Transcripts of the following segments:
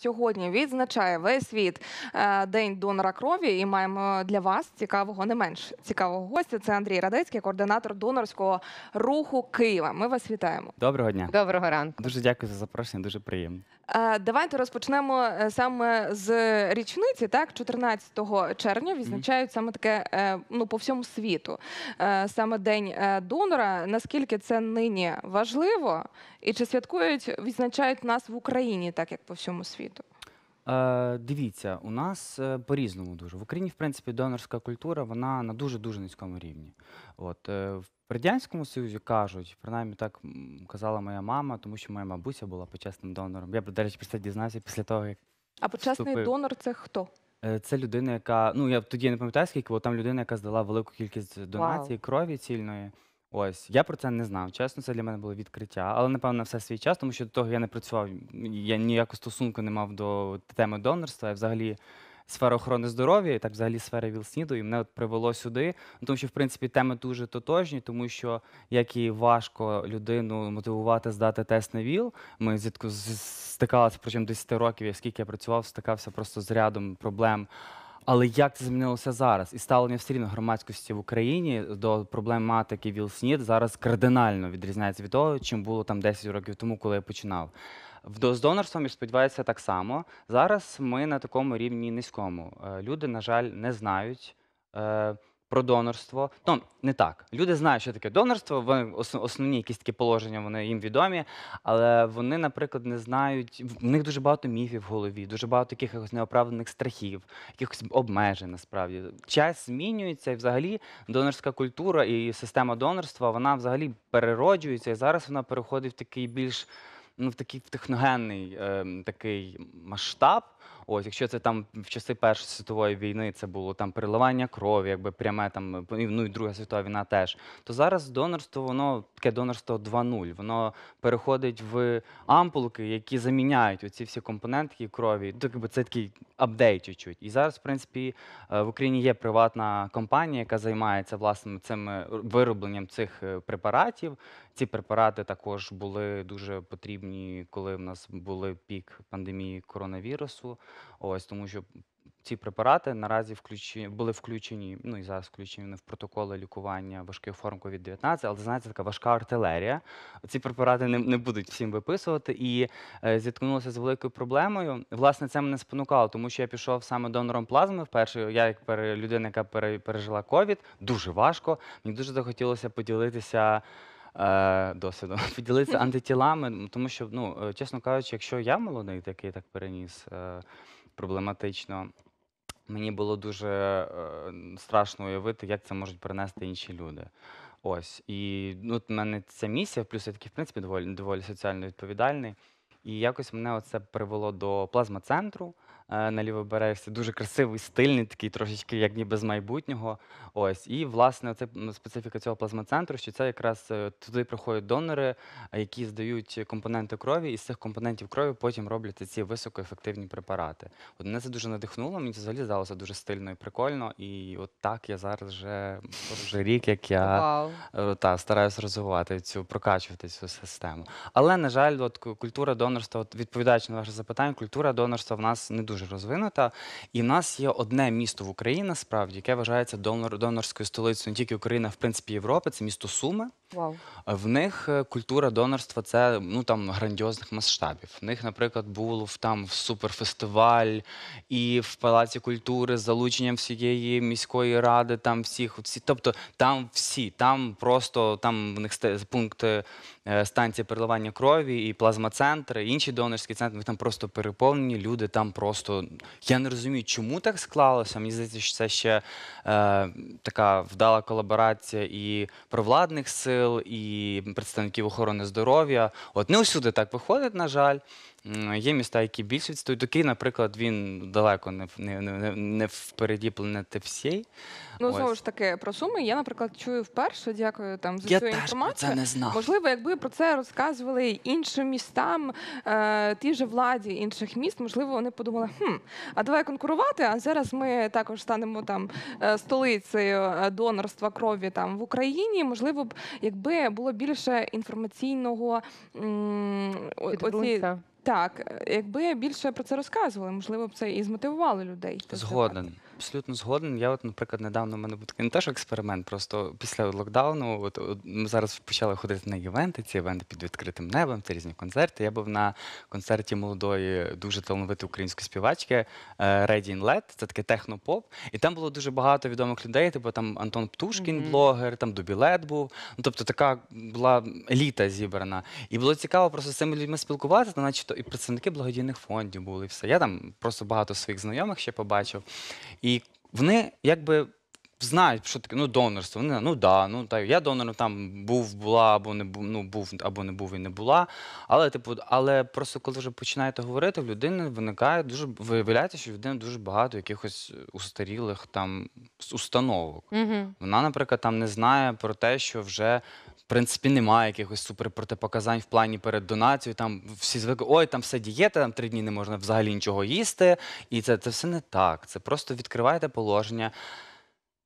Сьогодні відзначає весь світ е, день донора крові, і маємо для вас цікавого, не менш цікавого гостя. Це Андрій Радецький, координатор донорського руху Києва. Ми вас вітаємо. Доброго дня. Доброго ранку. Дуже дякую за запрошення. Дуже приємно. Е, давайте розпочнемо е, саме з річниці, так 14 червня відзначають саме таке е, ну по всьому світу, саме день донора. Наскільки це нині важливо, і чи святкують відзначають нас в Україні, так як по всьому світу? дивіться, у нас по-різному дуже в Україні, в принципі, донорська культура вона на дуже дуже низькому рівні. От в в Радянському Союзі кажуть, принаймні так казала моя мама, тому що моя бабуся була почесним донором. Я до речі, про це дізнався після того, як. А почесний вступив. донор це хто? Е, це людина, яка. Ну, я тоді не пам'ятаю, скільки, бо там людина, яка здала велику кількість донацій, Вау. крові цільної. Ось я про це не знав. Чесно, це для мене було відкриття, але напевно все свій час, тому що до того я не працював. Я ніякого стосунку не мав до теми донорства. Я взагалі сфера охорони здоров'я, і так взагалі сфера Вілсніду, і мене от привело сюди. Ну, Тому що, в принципі, теми дуже тотожні, тому що як і важко людину мотивувати здати тест на ВІЛ. Ми зітку стикалися протягом 10 років, я скільки я працював, стикався просто з рядом проблем. Але як це змінилося зараз? І ставлення все рівно громадськості в Україні до проблематики ВІЛ-СНІД зараз кардинально відрізняється від того, чим було там 10 років тому, коли я починав. З донорством і сподівається так само. Зараз ми на такому рівні низькому. Е, люди, на жаль, не знають. Е, про донорство, ну не так. Люди знають, що таке донорство. Вони основні якісь такі положення, вони їм відомі, але вони, наприклад, не знають. В них дуже багато міфів в голові, дуже багато якихось неоправданих страхів, якихось обмежень. Насправді час змінюється, і взагалі донорська культура і система донорства вона взагалі перероджується, і зараз вона переходить в такий більш ну в такий в техногенний ем, такий масштаб. Ось, якщо це там в часи Першої світової війни це було там переливання крові, якби пряме там ну і Друга світова війна теж, то зараз донорство, воно таке донорство 2.0, воно переходить в ампулки, які заміняють оці всі компоненти крові. Так би це такий апдейт чуть-чуть. І зараз, в принципі, е, в Україні є приватна компанія, яка займається власне цим е, виробленням цих е, препаратів. Ці препарати також були дуже потрібні, коли в нас були пік пандемії коронавірусу. Ось тому, що ці препарати наразі включені були включені, ну і зараз включені в протоколи лікування важких форм covid 19 але знаєте, така важка артилерія. Ці препарати не не будуть всім виписувати. І е, зіткнулося з великою проблемою. Власне, це мене спонукало, тому що я пішов саме донором плазми. Вперше я, як людина, яка пережила ковід, дуже важко. Мені дуже захотілося поділитися е, досвідом, поділитися антитілами, тому що, ну, е, чесно кажучи, якщо я молодий, такий так переніс е, проблематично, мені було дуже е, страшно уявити, як це можуть перенести інші люди. Ось. І ну, в мене ця місія, плюс я такий, в принципі, доволі, доволі соціально відповідальний. І якось мене це привело до плазмацентру. центру Е, на лівобережці, дуже красивий, стильний, такий трошечки, як ніби з майбутнього. Ось і власне, це специфіка цього плазмоцентру, що це якраз е, туди приходять донори, е, які здають компоненти крові, і з цих компонентів крові потім роблять ці високоефективні препарати. От мене це дуже надихнуло. Мені це взагалі здалося дуже стильно і прикольно. І от так я зараз вже вже рік, як я wow. та стараюся розвивати цю прокачувати цю систему. Але на жаль, от культура донорства, от відповідаючи на ваше запитання, культура донорства в нас не дуже дуже розвинута. І в нас є одне місто в Україні, справді яке вважається донор, донорською столицею не тільки України, а в принципі Європи, це місто Суми. Вау. В них е, культура донорства це ну там грандіозних масштабів. В них, наприклад, був там суперфестиваль і в Палаці культури з залученням всієї міської ради, там всіх, всі, тобто там всі, там просто там в них пункти е, станції переливання крові і плазмацентри, інші донорські центри. Там просто переповнені люди, там просто. Просто я не розумію, чому так склалося. Мені здається, що це ще е, така вдала колаборація і провладних сил, і представників охорони здоров'я. От не усюди так виходить, на жаль. Є міста, які більш відстають. Такий, наприклад, він далеко не не, не, не впереді планети всій. Ну, знову ж таки, про суми я, наприклад, чую вперше. Дякую там за я цю теж інформацію. Про це не знав. Можливо, якби про це розказували іншим містам, е, ті ж владі інших міст, можливо, вони подумали, хм, а давай конкурувати. А зараз ми також станемо там е, столицею е, донорства крові там в Україні. Можливо б, якби було більше інформаційного м, так, е, якби я більше про це розказували, можливо, б це і змотивувало людей. Тобто Згоден абсолютно згоден. Я, от, наприклад, недавно в мене був такий не теж експеримент, просто після локдауну. От, от ми зараз почали ходити на івенти. Ці івенти під відкритим небом, це різні концерти. Я був на концерті молодої, дуже талановитої української співачки е, Red Лет, це таке технопоп. І там було дуже багато відомих людей. Типу там Антон Птушкін, mm -hmm. блогер, там Дубілет був. Ну тобто така була еліта зібрана. І було цікаво просто з цими людьми спілкуватися, наче то і представники благодійних фондів були. і все. Я там просто багато своїх знайомих ще побачив. І вони якби знають, що таке ну донорство. Вони ну да, ну та я донором там був, була або не був, ну був або не був і не була. Але типу, але просто коли вже починаєте говорити, в людини виникає дуже виявляється, що в людини дуже багато якихось устарілих там установок. Угу. Вона, наприклад, там не знає про те, що вже принципі немає якихось суперпротипоказань в плані перед донацією. Там всі звикли, ой, там все дієта, там три дні не можна взагалі нічого їсти. І це, це все не так. Це просто відкриваєте положення.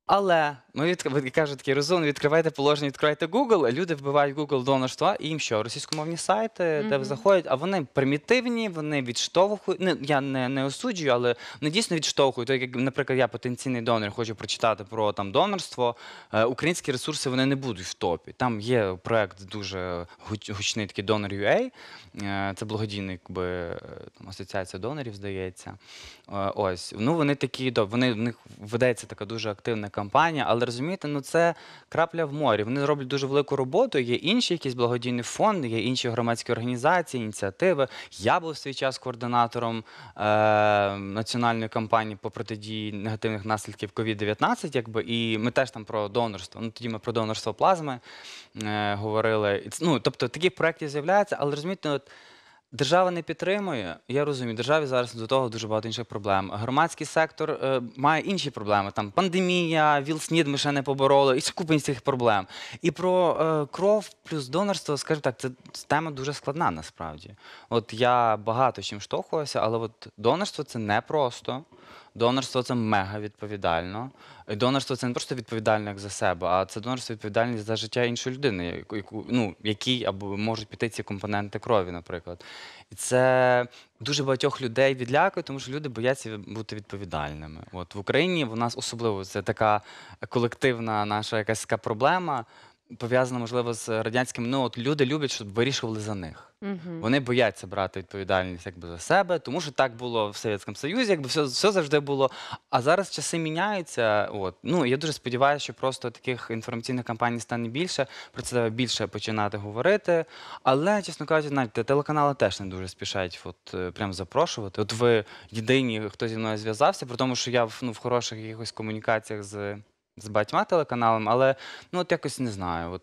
Але ми ну, від кажу такий розум, «Ну, відкривайте положення, відкривайте Google. Люди вбивають Google до що, і їм що російськомовні сайти, mm -hmm. де заходять, а вони примітивні, вони відштовхують. Не ну, я не не осуджую, але вони дійсно відштовхують. То як, наприклад, я потенційний донор, хочу прочитати про там донорство. Е, українські ресурси вони не будуть в топі. Там є проект дуже гучний такий Donor.ua, е, Це благодійний якби, е, там, асоціація донорів, здається. Ось ну вони такі, вони в них ведеться така дуже активна кампанія, але розумієте, ну це крапля в морі. Вони роблять дуже велику роботу. Є інші якісь благодійні фонди, є інші громадські організації, ініціативи. Я був в свій час координатором е, національної кампанії по протидії негативних наслідків COVID-19, якби і ми теж там про донорство. Ну тоді ми про донорство плазми е, говорили. Ну тобто таких проєктів з'являється, але розумієте, от. Держава не підтримує. Я розумію, державі зараз до того дуже багато інших проблем. Громадський сектор е, має інші проблеми. Там пандемія, ВІЛ-СНІД ми ще не побороли, і це купень цих проблем. І про е, кров плюс донорство, скажімо так, це тема дуже складна насправді. От я багато чим штовхувався, але от донорство це непросто. просто. Донорство це мега відповідально. Донорство це не просто відповідально як за себе, а це донорство відповідальність за життя іншої людини, яку ну якій або можуть піти ці компоненти крові, наприклад. І це дуже багатьох людей відлякує, тому що люди бояться бути відповідальними. От в Україні в нас особливо це така колективна наша якась така проблема пов'язано, можливо, з радянським. Ну, от люди люблять, щоб вирішували за них. Мгм. Вони бояться брати відповідальність якби за себе, тому що так було в Совєтському Союзі, якби все, все завжди було. А зараз часи міняються. От ну я дуже сподіваюся, що просто таких інформаційних кампаній стане більше. Про це треба більше починати говорити. Але, чесно кажучи, знаєте, телеканали теж не дуже спішають, от е, прям запрошувати. От ви єдині, хто зі мною зв'язався, при тому, що я в ну в хороших якихось комунікаціях з з багатьма телеканалами, але ну от якось не знаю. От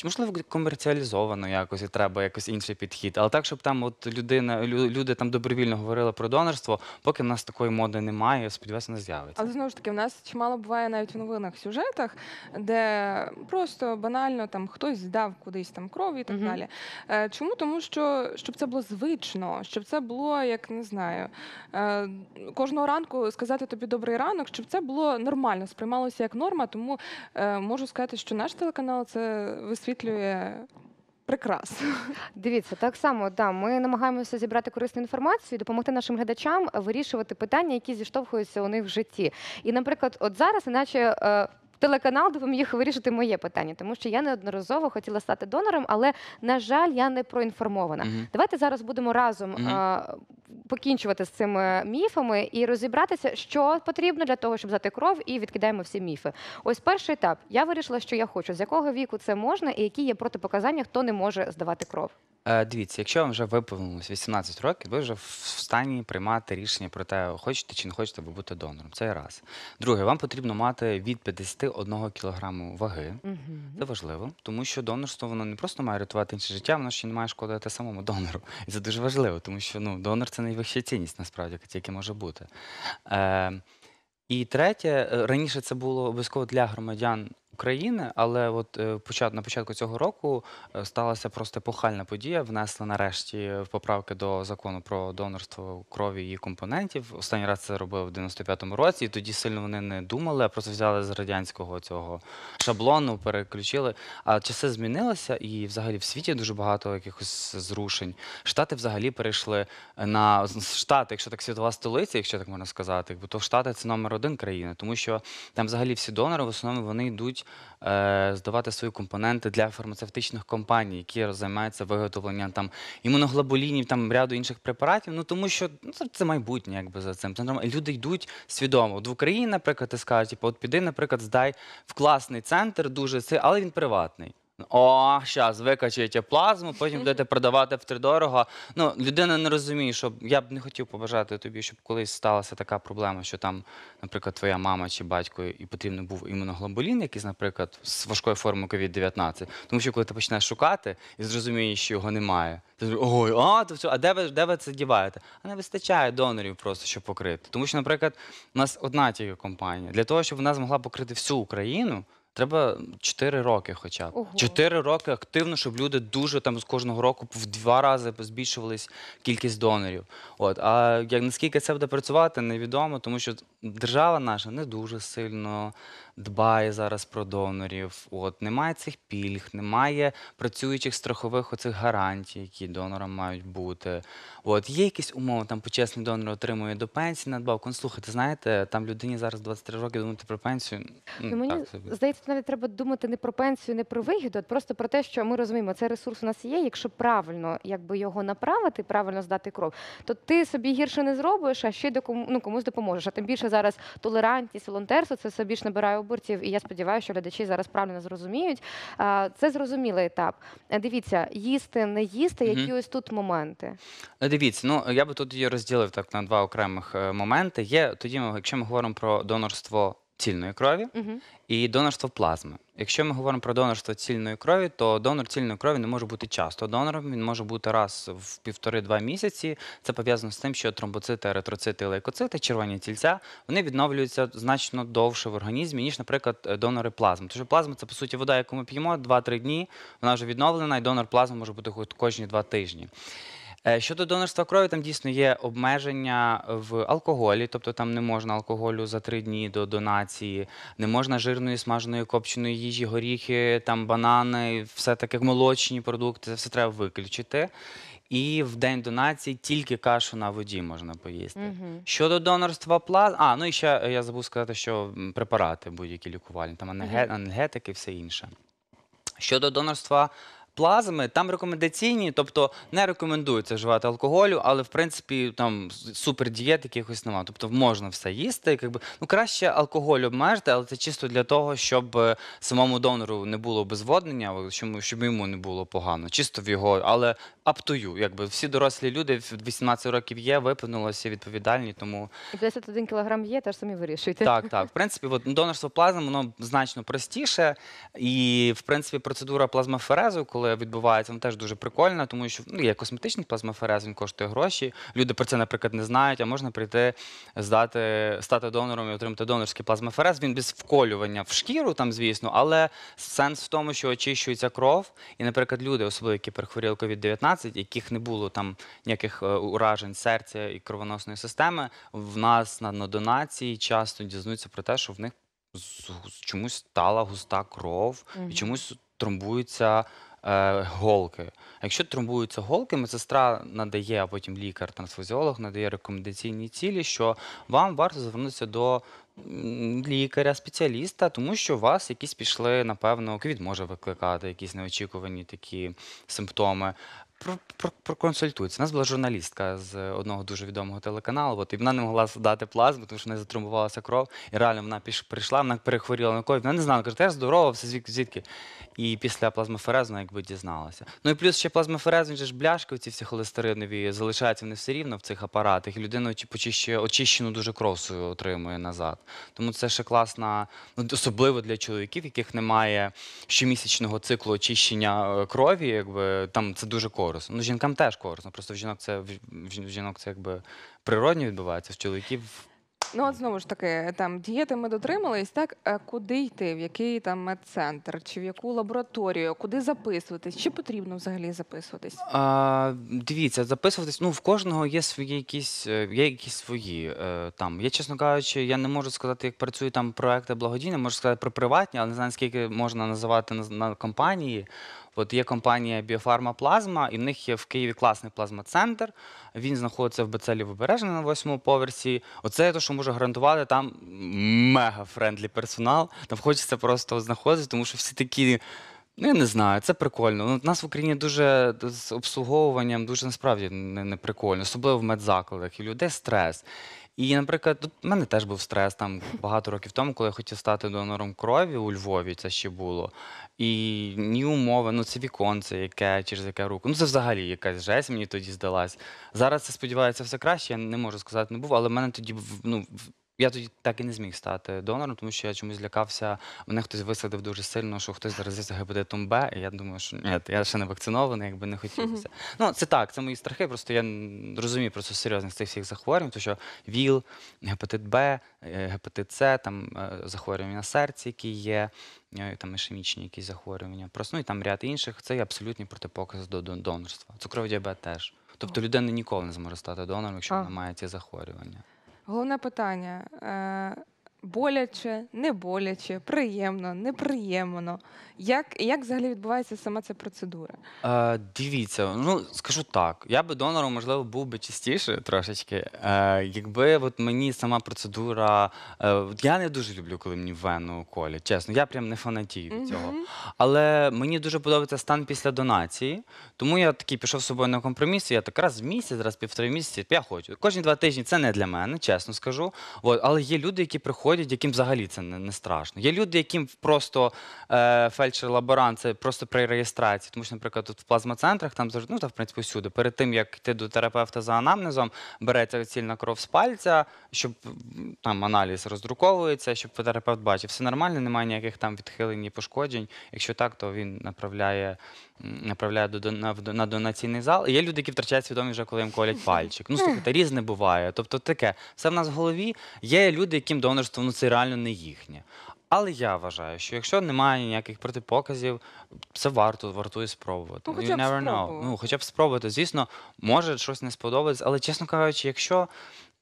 чи можливо комерціалізовано якось і треба якось інший підхід? Але так, щоб там от людина, лю- люди там добровільно говорили про донорство, поки в нас такої моди немає, сподіваюся, не з'явиться. Але знову ж таки, в нас чимало буває навіть в новинах сюжетах, де просто банально там хтось здав кудись там кров і так Мгм. далі. Е, чому? Тому що щоб це було звично, щоб це було, як не знаю, е, кожного ранку сказати тобі добрий ранок, щоб це було нормально, сприймалося як норма. Тому е, можу сказати, що наш телеканал це висвіт- висвітлює прикрас. Дивіться, так само да, ми намагаємося зібрати корисну інформацію, і допомогти нашим глядачам вирішувати питання, які зіштовхуються у них в житті. І, наприклад, от зараз, іначе. Е, телеканал допоміг вирішити моє питання, тому що я неодноразово хотіла стати донором, але на жаль, я не проінформована. Угу. Давайте зараз будемо разом угу. а, покінчувати з цими міфами і розібратися, що потрібно для того, щоб взяти кров, і відкидаємо всі міфи. Ось перший етап. Я вирішила, що я хочу, з якого віку це можна, і які є протипоказання, хто не може здавати кров. Е, Дивіться, якщо вам вже виповнилось 18 років, ви вже в стані приймати рішення про те, хочете чи не хочете ви бути донором. Це раз. Друге, вам потрібно мати від 51 кілограму ваги. Це важливо, тому що донорство воно не просто має рятувати інше життя, воно ще не має шкодити самому донору. І це дуже важливо, тому що ну, донор це найвища цінність, насправді, яка тільки може бути. Е, І третє, е, раніше це було обов'язково для громадян України, але от е, почат на початку цього року е, сталася просто епохальна подія. Внесли нарешті в поправки до закону про донорство крові і компонентів. Останній раз це робив в 95-му році, і тоді сильно вони не думали, а просто взяли з радянського цього шаблону, переключили. А часи змінилися, і взагалі в світі дуже багато якихось зрушень. Штати взагалі перейшли на штати, якщо так світова столиця, якщо так можна сказати, бо то штати це номер один країни, тому що там взагалі всі донори в основному вони йдуть. Е, здавати свої компоненти для фармацевтичних компаній, які займаються виготовленням там імуноглобулінів, там ряду інших препаратів. Ну тому що ну, це, це майбутнє, якби за цим центром. Люди йдуть свідомо. От в Україні, наприклад, ти скажуть, типу, от піди, наприклад, здай в класний центр, дуже але він приватний. О, зараз викачуєте плазму, потім будете продавати втридорого. Ну, людина не розуміє, що я б не хотів побажати тобі, щоб колись сталася така проблема, що там, наприклад, твоя мама чи батько і потрібен був імуноглобулін, якийсь, наприклад, з важкою формою covid 19 Тому що коли ти почнеш шукати і зрозумієш, що його немає, ти ой, а то все, а де ви де ви це діваєте? А не вистачає донорів просто щоб покрити. Тому що, наприклад, у нас одна тільки компанія для того, щоб вона змогла покрити всю Україну. Треба 4 роки, хоча б Ого. 4 роки активно, щоб люди дуже там з кожного року в два рази збільшувалась кількість донорів. От а як наскільки це буде працювати, невідомо, тому що держава наша не дуже сильно дбає зараз про донорів. От немає цих пільг, немає працюючих страхових оцих гарантій, які донорам мають бути. От є якісь умови, там почесний донор отримує до пенсії надбавку. Ну, слухайте, знаєте, там людині зараз 23 роки думати про пенсію. Ну, ну, мені так собі. здається, навіть треба думати не про пенсію, не про вигіду, а просто про те, що ми розуміємо, цей ресурс у нас є. Якщо правильно якби його направити, правильно здати кров, то ти собі гірше не зробиш, а ще й до кому ну, комусь допоможеш. А тим більше зараз толерантність, волонтерство це собі ж набирає виборців, і я сподіваюся, що глядачі зараз правильно зрозуміють. Це зрозумілий етап. Е, дивіться, їсти, не їсти, які ось тут моменти. Е, дивіться, ну я би тут її розділив так на два окремих е, моменти. Є тоді, якщо ми говоримо про донорство цільної крові і донорство плазми. Якщо ми говоримо про донорство цільної крові, то донор цільної крові не може бути часто. Донором він може бути раз в півтори-два місяці. Це пов'язано з тим, що тромбоцити, еритроцити, лейкоцити, червоні тільця, вони відновлюються значно довше в організмі, ніж, наприклад, е, донори плазми. Тому що плазма це по суті вода, яку ми п'ємо 2-3 дні. Вона вже відновлена, і донор плазми може бути кожні 2 тижні. Е, щодо донорства крові, там дійсно є обмеження в алкоголі, тобто там не можна алкоголю за три дні до донації, не можна жирної смаженої копченої їжі, горіхи, там банани, все таке молочні продукти, це все треба виключити. І в день донації тільки кашу на воді можна поїсти. Мгм. Щодо донорства плазм, а ну і ще е, я забув сказати, що препарати будь-які лікувальні, там анге- ангетики, все інше. Щодо донорства плазми, там рекомендаційні, тобто не рекомендується вживати алкоголю, але в принципі там супердієт якихось немає. Тобто можна все їсти. Якби ну краще алкоголь обмежити, але це чисто для того, щоб е, самому донору не було безводнення, щоб йому не було погано, чисто в його, але up to you, якби всі дорослі люди в 18 років є, виповнилося відповідальні, тому І 51 кілограм є, теж самі вирішуєте. так, так. В принципі, от, донорство плазми воно значно простіше. І, в принципі, процедура плазмаферезу, коли відбувається, вона теж дуже прикольна, тому що ну, є косметичний плазмаферез, він коштує гроші. Люди про це, наприклад, не знають, а можна прийти, здати, стати донором і отримати донорський плазмаферез. Він без вколювання в шкіру, там, звісно, але сенс в тому, що очищується кров. І, наприклад, люди, особливо які перехворіли covid 19 18, яких не було там ніяких е, уражень серця і кровоносної системи, в нас на, донації часто дізнаються про те, що в них чомусь стала густа кров і чомусь тромбуються. Е, голки. Якщо тромбуються голки, медсестра надає, а потім лікар, трансфузіолог надає рекомендаційні цілі, що вам варто звернутися до лікаря, спеціаліста, тому що у вас якісь пішли, напевно, квіт може викликати якісь неочікувані такі симптоми проконсультується. У нас була журналістка з одного дуже відомого телеканалу, от, і вона не могла здати плазму, тому що в неї затрумбувалася кров. І реально вона піш, прийшла, вона перехворіла на ковід. Вона не знала, каже, я здорова, все звідки звідки. І після плазмоферезу вона якби дізналася. Ну і плюс ще плазмоферез, ж бляшки, ці всі холестеринові залишаються вони все рівно в цих апаратах, і людина почищує, очищену дуже кросою отримує назад. Тому це ще класна, ну, особливо для чоловіків, яких немає щомісячного циклу очищення е, крові, якби там це дуже корисно корисно. Ну, жінкам теж корисно. Просто в жінок це в жінок це якби природньо відбувається, в чоловіків Ну, от знову ж таки, там дієти ми дотримались, так куди йти, в який там медцентр, чи в яку лабораторію, куди записуватись? Чи потрібно взагалі записуватись? А, дивіться, записуватись. Ну, в кожного є свої якісь е, є якісь свої е, там. Я, чесно кажучи, я не можу сказати, як працюють там проекти благодійні, можу сказати про приватні, але не знаю, скільки можна називати на, на компанії. От є компанія Біофарма Плазма, і в них є в Києві класний плазмацентр. Він знаходиться в Бецелі Вибережна на восьмому поверсі. Оце те, що може гарантувати, там мега френдлі персонал. Там хочеться просто знаходитися, тому що всі такі. Ну, я не знаю, це прикольно. У ну, нас в Україні дуже з обслуговуванням дуже насправді не, не прикольно, особливо в медзакладах. І людей стрес. І, наприклад, тут в мене теж був стрес там багато років тому, коли я хотів стати донором крові у Львові, це ще було. І ні умови, ну це віконце, яке через яке руку. Ну це взагалі якась жесть мені тоді здалась. Зараз це сподівається все краще. Я не можу сказати, не був, але в мене тоді ну, я тоді так і не зміг стати донором, тому що я чомусь лякався. Мене хтось висадив дуже сильно, що хтось заразився гепатитом Б. І я думаю, що ні, я ще не вакцинований, якби не хотілося. Ну це так, це мої страхи. Просто я розумію просто серйозність цих всіх захворювань, тому що ВІЛ, гепатит Б, е, гепатит С, там е, захворювання серці, які є, е, там ішемічні якісь захворювання. Просто ну і там ряд інших. Це є абсолютні протипокази до донорства. Цукровий діабет теж. Тобто людина ніколи не зможе стати донором, якщо вона має ці захворювання. Головне питання: е, боляче, не боляче, приємно, неприємно. Як як взагалі відбувається сама ця процедура? Е, Дивіться, ну скажу так. Я би донором, можливо, був би частіше трошечки. Е, Якби от мені сама процедура. Е, от я не дуже люблю, коли мені вену колі, Чесно, я прям не фанатію від цього. Мгм. Але мені дуже подобається стан після донації. Тому я такий пішов з собою на компроміс. і Я так раз в місяць, раз в півтори місяці. Я хочу. Кожні два тижні це не для мене, чесно скажу. От, але є люди, які приходять приходять, яким взагалі це не, не страшно. Є люди, яким просто е, фельдшер-лаборант це просто при реєстрації. Тому що, наприклад, тут в плазмоцентрах там завжди, ну та в принципі всюди, перед тим як йти до терапевта за анамнезом, береться цільна кров з пальця, щоб там аналіз роздруковується, щоб терапевт бачив, все нормально, немає ніяких там відхилень і пошкоджень. Якщо так, то він направляє направляє до, на, на донаційний зал. І є люди, які втрачають свідомість вже коли їм колять пальчик. Ну слухайте, різне буває. Тобто таке, все в нас в голові. Є люди, яким донорство. Воно тобто, ну, це реально не їхнє. Але я вважаю, що якщо немає ніяких протипоказів, це варто вартує спробувати. Ну, You never know. Ну, спробувати. Ну, хоча б спробувати. Звісно, може щось не сподобається, але чесно кажучи, якщо.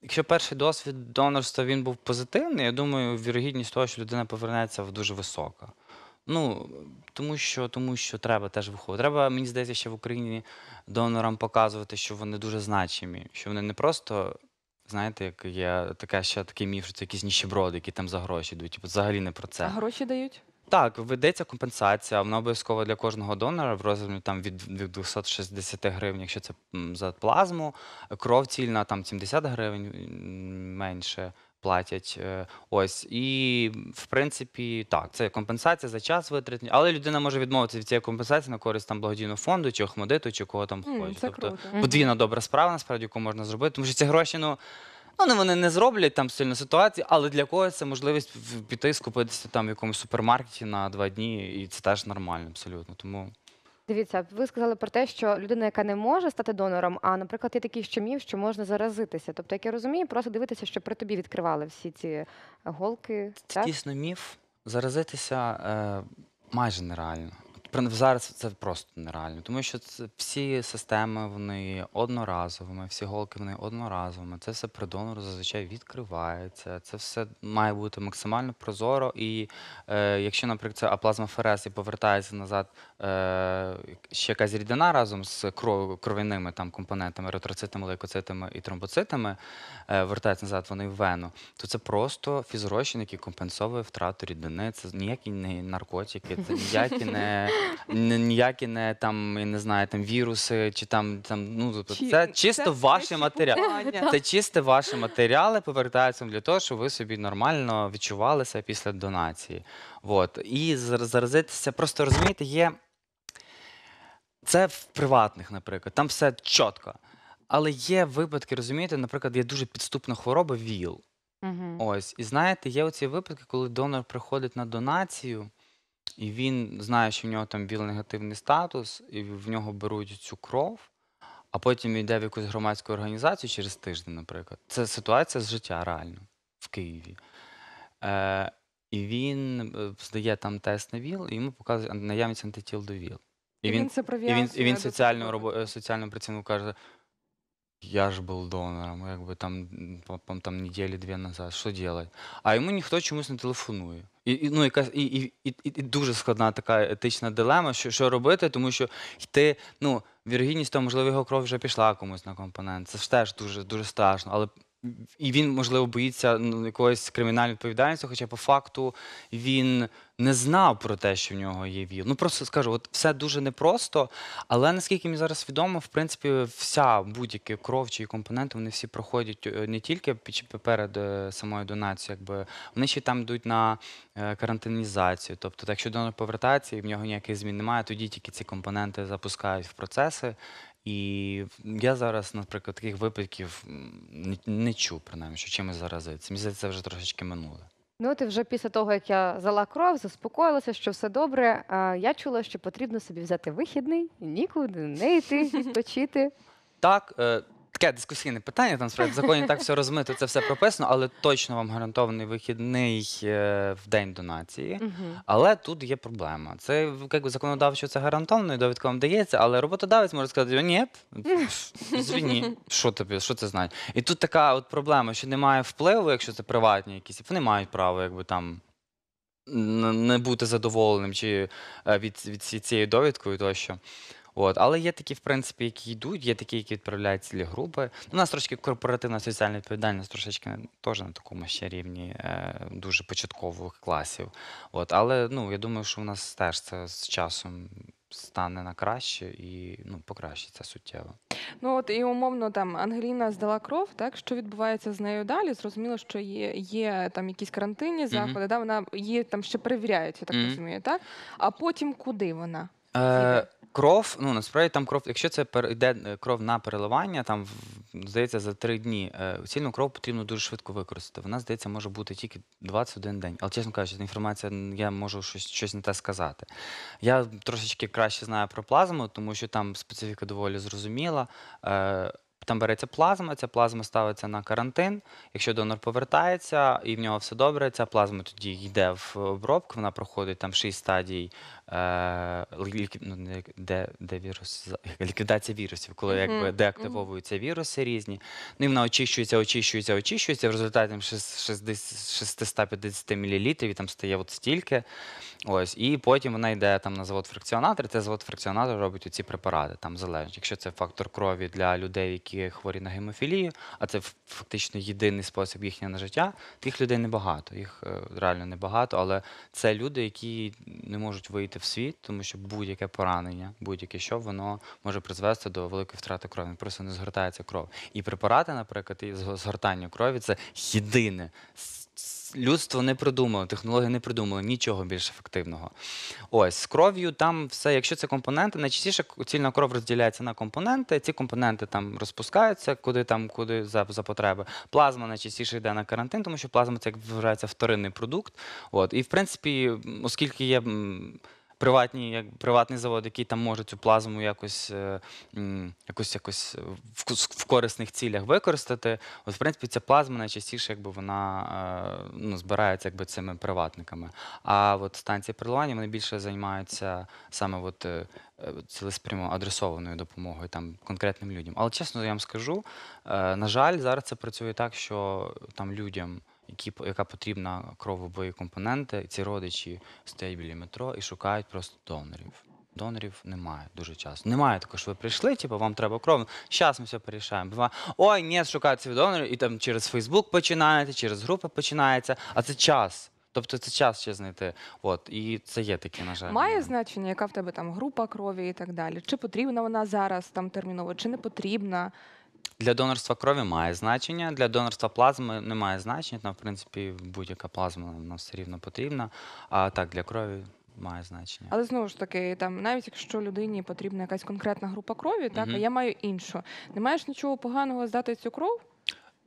Якщо перший досвід донорства він був позитивний, я думаю, вірогідність того, що людина повернеться дуже висока. Ну тому що тому що треба теж виходити. Треба, мені здається, ще в Україні донорам показувати, що вони дуже значимі, що вони не просто Знаєте, як є таке, ще такий міф, що це якісь ніщеброди, які там за гроші йдуть. Типу, взагалі не про це. А гроші дають? Так, ведеться компенсація. Вона обов'язково для кожного донора в розмірі там від, від 260 гривень, якщо це за плазму. Кров цільна там 70 гривень менше платять. Е, ось і в принципі, так, це компенсація за час витрат, але людина може відмовитися від цієї компенсації на користь там благодійного фонду чи охмодиту, чи кого там mm, хоче. Тобто подвійна добра справа, насправді яку можна зробити, тому що ці гроші ну. Ну, вони не зроблять там сильно ситуацію, але для когось це можливість піти скупитися там в якомусь супермаркеті на два дні, і це теж нормально абсолютно. Тому Дивіться, ви сказали про те, що людина, яка не може стати донором, а, наприклад, є такий ще міф, що можна заразитися. Тобто, як я розумію, просто дивитися, що при тобі відкривали всі ці е, голки. Це так? дійсно міф. Заразитися е, майже нереально зараз це просто нереально, тому що це, всі системи вони одноразовими, всі голки вони одноразовими. Це все при донору зазвичай відкривається. Це все має бути максимально прозоро. І е, якщо, наприклад, це аплазмоферез і повертається назад е, ще якась рідина разом з кров, кров'яними там компонентами, ретроцитами, лейкоцитами і тромбоцитами, е, вертається назад вони в вену, то це просто фізрощин, який компенсовує втрату рідини. Це ніякі не наркотики, це ніякі не Ніякі не там, я не знаю, там віруси чи там там ну тобто Чи- це чисто це ваші матеріали. Це чисто ваші матеріали повертаються для того, щоб ви собі нормально відчувалися після донації. От. І заразитися, просто розумієте, є. Це в приватних, наприклад, там все чітко. Але є випадки, розумієте, наприклад, є дуже підступна хвороба ВІЛ. Мгм. Ось, і знаєте, є оці випадки, коли донор приходить на донацію, і він знає, що в нього там віл негативний статус, і в нього беруть цю кров, а потім йде в якусь громадську організацію через тиждень, наприклад. Це ситуація з життя реально в Києві. Е, І він е, здає там тест на ВІЛ, і йому показує наявність антитіл до ВІЛ. І, і він це І він, і він соціальному е, соціальному працівнику каже: я ж був донором, якби там м, там неділі дві назад. Що делать? А йому ніхто чомусь не телефонує. І, і ну яка і, і, і, і дуже складна така етична дилема, що що робити, тому що йти, ну вірогідність, то можливо його кров вже пішла комусь на компонент. Це ж теж дуже дуже страшно. Але і він, можливо, боїться ну, якоїсь кримінальної відповідальності, хоча по факту він не знав про те, що в нього є ВІЛ. Ну просто скажу, от все дуже непросто, але наскільки мені зараз відомо, в принципі, вся будь-яка кров чи компоненти вони всі проходять е, не тільки перед е, самою донацією, якби вони ще там йдуть на е, карантинізацію. Тобто, якщо донор повертається і в нього ніяких змін немає, тоді тільки ці компоненти запускають в процеси і я зараз, наприклад, таких випадків не, не чув, принаймні, що чимось заразиться. Мені здається, це вже трошечки минуле. Ну, ти вже після того, як я зала кров, заспокоїлася, що все добре. А я чула, що потрібно собі взяти вихідний, нікуди не йти, відпочити. Так, е, таке дискусійне питання, там справді в законі так все розмито, це все прописано, але точно вам гарантований вихідний е, в день донації. Але тут є проблема. Це як законодавчо це гарантовано, і довідка вам дається, але роботодавець може сказати: ні, звіні, що тобі, що це знає? І тут така от проблема, що немає впливу, якщо це приватні якісь, вони мають право, якби там. Не бути задоволеним чи е, від, від ці- цією довідкою тощо. От, але є такі, в принципі, які йдуть, є такі, які відправляють цілі групи. У нас трошки корпоративна соціальна відповідальність трошечки теж на такому ще рівні е, дуже початкових класів. От, Але ну, я думаю, що у нас теж це з часом стане на краще і ну, покращиться суттєво. Ну от і умовно там Ангеліна здала кров, так що відбувається з нею далі? Зрозуміло, що є є там якісь карантинні заходи, mm -hmm. да, вона її там ще перевіряють, я так mm -hmm. розумію, так? А потім куди вона? Е, Кров, ну насправді там кров, якщо це йде е, кров на переливання, там здається за три дні цільну е, кров потрібно дуже швидко використати. Вона здається може бути тільки 21 день. Але чесно кажучи, інформація я можу щось щось не те сказати. Я трошечки краще знаю про плазму, тому що там специфіка доволі зрозуміла. Е, там береться плазма, ця плазма ставиться на карантин. Якщо донор повертається і в нього все добре, ця плазма тоді йде в обробку, вона проходить там 6 стадій Е, ну, лік- ну, де, де вірус ліквідація вірусів, коли якби деактивовуються віруси різні. Ну і вона очищується, очищується, очищується. В результаті 650 мл, там стає от стільки. Ось, і потім вона йде там на завод фракціонатор. Це завод фракціонатор робить ці препарати, там залежно. Якщо це фактор крові для людей, які хворі на гемофілію, а це фактично єдиний спосіб їхнього на життя, Тих людей небагато. Їх е, реально небагато, але це люди, які не можуть вийти вийти в світ, тому що будь-яке поранення, будь-яке що воно може призвести до великої втрати крові. Просто не згортається кров. І препарати, наприклад, і згортання крові це єдине. Людство не придумало, технології не придумала нічого більш ефективного. Ось з кров'ю там все. Якщо це компоненти, найчастіше цільна кров розділяється на компоненти. Ці компоненти там розпускаються, куди там, куди за, за потреби. Плазма найчастіше йде на карантин, тому що плазма це як вважається вторинний продукт. От і в принципі, оскільки є приватні, як приватний завод, який там може цю плазму якось е, якось якось в, корисних цілях використати. От в принципі, ця плазма найчастіше, якби вона е, ну, збирається якби цими приватниками. А от станції переливання вони більше займаються саме от. Е, цілеспрямо адресованою допомогою там конкретним людям, але чесно я вам скажу, на жаль, зараз це працює так, що там людям які, яка потрібна кров кровобої компоненти. Ці родичі стоять біля метро і шукають просто донорів. Донорів немає дуже часто. Немає також. ви прийшли, типу, вам треба кров. Зараз ми все порішаємо. Буває, ой, ні, шукають цих донорів, і там через Фейсбук починаєте, через групи починається, а це час. Тобто це час ще знайти. От і це є таке, на жаль. Має значення, яка в тебе там група крові і так далі. Чи потрібна вона зараз там терміново, чи не потрібна? Для донорства крові має значення, для донорства плазми не має значення. Там, в принципі, будь-яка плазма нам все рівно потрібна. А так, для крові має значення. Але знову ж таки, там навіть якщо людині потрібна якась конкретна група крові, так а я маю іншу. Не маєш нічого поганого здати цю кров?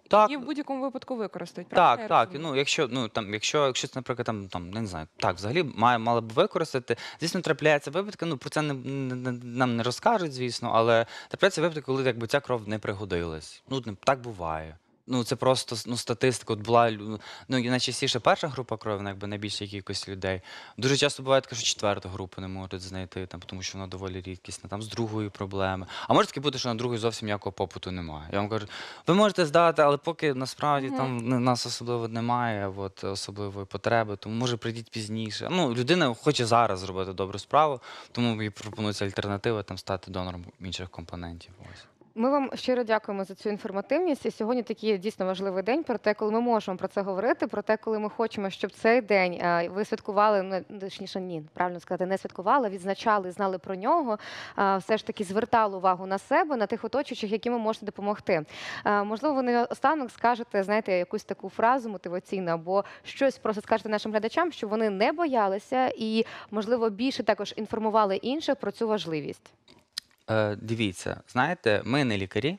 Так. Її в будь-якому випадку використають. Так, так. Ну, якщо, ну, там, якщо, якщо це, наприклад, там, там, не знаю, так, взагалі має, мали б використати. Звісно, трапляються випадки, ну, про це не, не- нам не розкажуть, звісно, але трапляються випадки, коли якби, ця кров не пригодилась. Ну, так буває. Ну, це просто ну, статистика. От була ну, найчастіше перша група крові, якби найбільше кількість людей. Дуже часто буває таке, що четверту групу не можуть знайти, там, тому що вона доволі рідкісна, там з другої проблеми. А може таке бути, що на другої зовсім ніякого попиту немає. Я вам кажу, ви можете здати, але поки насправді там нас особливо немає, от, особливої потреби, тому може прийдіть пізніше. Ну, людина хоче зараз зробити добру справу, тому їй пропонується альтернатива там стати донором інших компонентів. Ось. Ми вам щиро дякуємо за цю інформативність. І сьогодні такий дійсно важливий день про те, коли ми можемо про це говорити, про те, коли ми хочемо, щоб цей день е, ви святкували ну, точніше, ні, правильно сказати, не святкували, відзначали, знали про нього. Е, все ж таки звертали увагу на себе, на тих оточуючих, які ми можете допомогти. Е, можливо, ви не останок скажете, знаєте, якусь таку фразу мотиваційну або щось просто скажете нашим глядачам, щоб вони не боялися і, можливо, більше також інформували інших про цю важливість. Е, дивіться, знаєте, ми не лікарі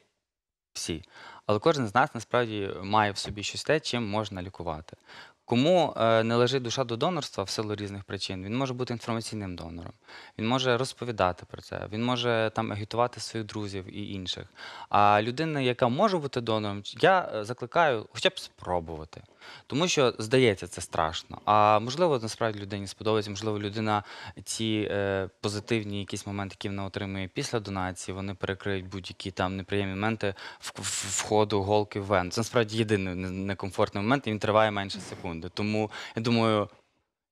всі, але кожен з нас насправді має в собі щось те, чим можна лікувати. Кому е, не лежить душа до донорства в силу різних причин, він може бути інформаційним донором, він може розповідати про це, він може там агітувати своїх друзів і інших. А людина, яка може бути донором, я е, закликаю хоча б спробувати. Тому що здається, це страшно. А можливо, насправді людині сподобається, можливо, людина ці е, позитивні якісь моменти, які вона отримує після донації, вони перекриють будь-які там неприємні моменти в входу голки в вен. Це насправді єдиний некомфортний момент, і він триває менше секунди. Тому я думаю,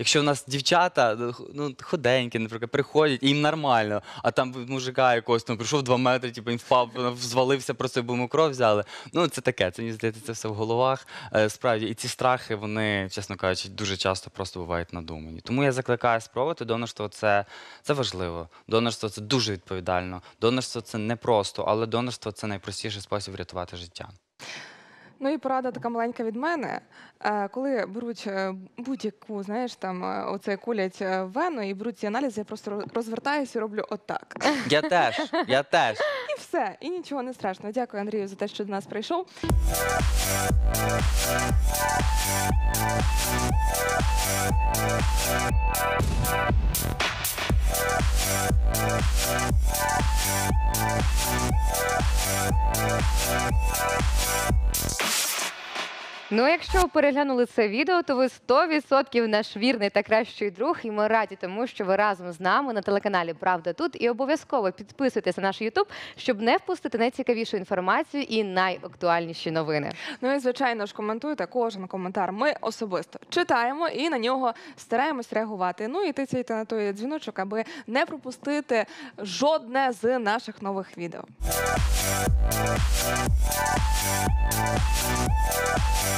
Якщо в нас дівчата ну, худенькі, наприклад, приходять, їм нормально, а там мужика якогось там ну, прийшов два метри, типу, він впав, ну, звалився, просто бо йому кров взяли. Ну, це таке, це мені здається, це все в головах. Е, справді, і ці страхи, вони, чесно кажучи, дуже часто просто бувають надумані. Тому я закликаю спробувати донорство це це важливо. Донорство це дуже відповідально. Донорство це непросто, але донорство це найпростіший спосіб врятувати життя. Ну і порада така маленька від мене. Е, коли беруть е, будь-яку, знаєш, там е, оце кулять вену і беруть ці аналізи, я просто розвертаюся і роблю отак. Я теж, я теж. І все, і нічого не страшно. Дякую, Андрію, за те, що до нас прийшов. Thank you. Ну, якщо ви переглянули це відео, то ви 100% наш вірний та кращий друг. І ми раді тому, що ви разом з нами на телеканалі Правда тут. І обов'язково підписуйтесь на наш Ютуб, щоб не впустити найцікавішу інформацію і найактуальніші новини. Ну і звичайно ж коментуйте кожен коментар. Ми особисто читаємо і на нього стараємось реагувати. Ну і тицяйте на той дзвіночок, аби не пропустити жодне з наших нових відео.